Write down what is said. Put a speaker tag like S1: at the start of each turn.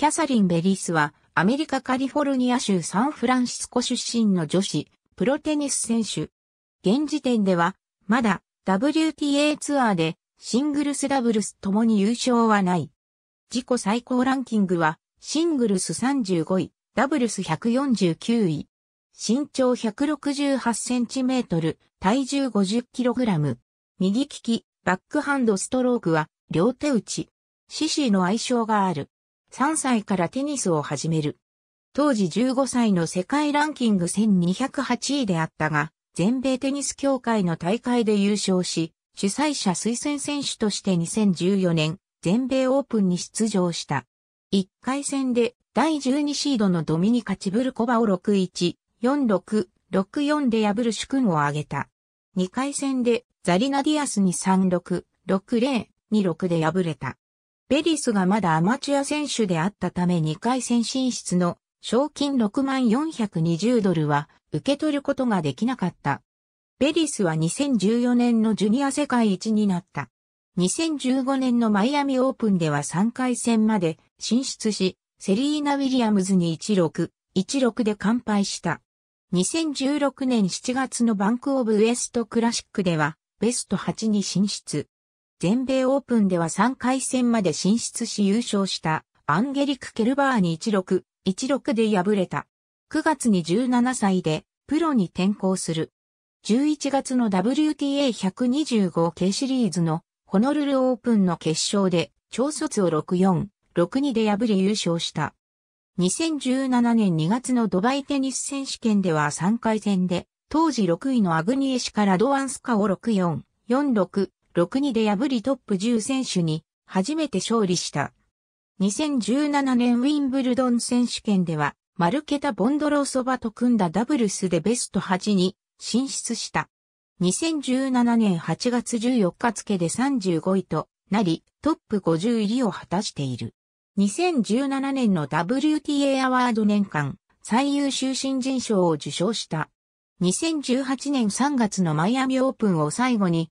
S1: キャサリン・ベリースは、アメリカカリフォルニア州サンフランシスコ出身の女子、プロテニス選手。現時点では、まだ WTA ツアーでシングルスダブルスともに優勝はない。自己最高ランキングは、シングルス35位、ダブルス149位。身長168センチメートル、体重50キログラム。右利き、バックハンドストロークは、両手打ち。獅子の相性がある。3歳からテニスを始める。当時15歳の世界ランキング1208位であったが、全米テニス協会の大会で優勝し、主催者推薦選手として2014年、全米オープンに出場した。1回戦で第12シードのドミニカ・チブルコバを6-1、4-6、6-4で破る主君を挙げた。2回戦でザリナ・ディアスに3-6、6-0、2-6で敗れた。ベリスがまだアマチュア選手であったため2回戦進出の賞金6万420ドルは受け取ることができなかった。ベリスは2014年のジュニア世界一になった。2015年のマイアミオープンでは3回戦まで進出し、セリーナ・ウィリアムズに16、16で完敗した。2016年7月のバンクオブウエストクラシックではベスト8に進出。全米オープンでは3回戦まで進出し優勝したアンゲリック・ケルバーに16、16で敗れた。9月に17歳でプロに転向する。11月の WTA125 系シリーズのホノルルオープンの決勝で超卒を64、62で敗れ優勝した。2017年2月のドバイテニス選手権では3回戦で当時6位のアグニエシからドワンスカを64、46 6-2で破りトップ10選手に初めて勝利した。2017年ウィンブルドン選手権では、マルケタ・ボンドローソバと組んだダブルスでベスト8に進出した。2017年8月14日付で35位となり、トップ50入りを果たしている。2017年の WTA アワード年間最優秀新人賞を受賞した。2018年3月のマイアミオープンを最後に